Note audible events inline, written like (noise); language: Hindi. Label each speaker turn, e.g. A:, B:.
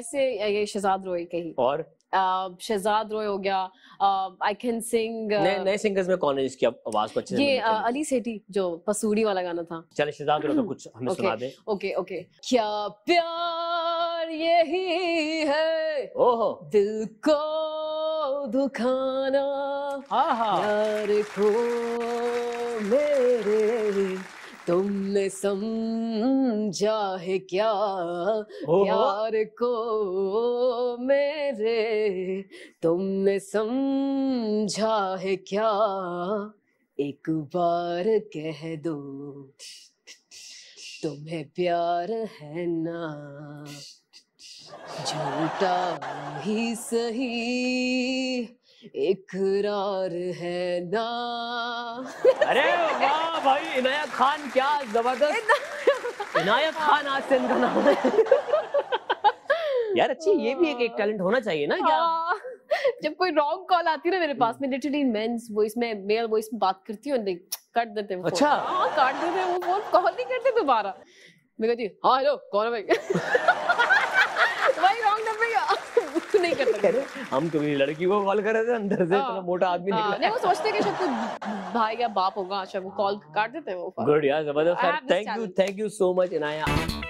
A: ऐसे ये शहजाद रोय कही और uh, शहजाद रोय हो गया आई कैन सिंग नए
B: सिंगर्स में कौन है जिसकी आवाज को अच्छे ये
A: अली सेठी जो पसूड़ी वाला गाना था
B: चले शहजाद रोय का (clears throat) कुछ हमें okay, सुना दे
A: ओके okay, ओके okay. क्या प्यार यही है
B: ओहो दिल को दुखाना प्यार हाँ, हाँ। को मेरे तुमने समझा है क्या प्यार को मेरे तुमने समझा है क्या एक बार कह दो तुम्हें प्यार है ना झूठा ही सही इकरार है ना अरे वाह भाई इनायत खान क्या जबरदस्त
A: इनायत खान आज से इनका नाम है यार अच्छी ये भी एक एक टैलेंट होना चाहिए ना क्या हाँ। जब कोई रॉन्ग कॉल आती है ना मेरे पास हम्म। में लिटरली मेंस वॉइस में मेल वॉइस में बात करती हूँ कट देते हैं अच्छा हाँ काट देते हैं वो फोन कॉल नहीं करते दोबारा मैं कहती हाँ हेलो कौन है भाई (laughs) कह
B: हम तो कभी लड़की को कॉल कर रहे थे अंदर से हाँ। इतना मोटा आदमी हाँ। निकला नहीं
A: वो सोचते कि शायद कोई भाई या बाप होगा अच्छा वो कॉल काट देते हैं वो गुड
B: यार जबरदस्त thank you thank you so much Inaya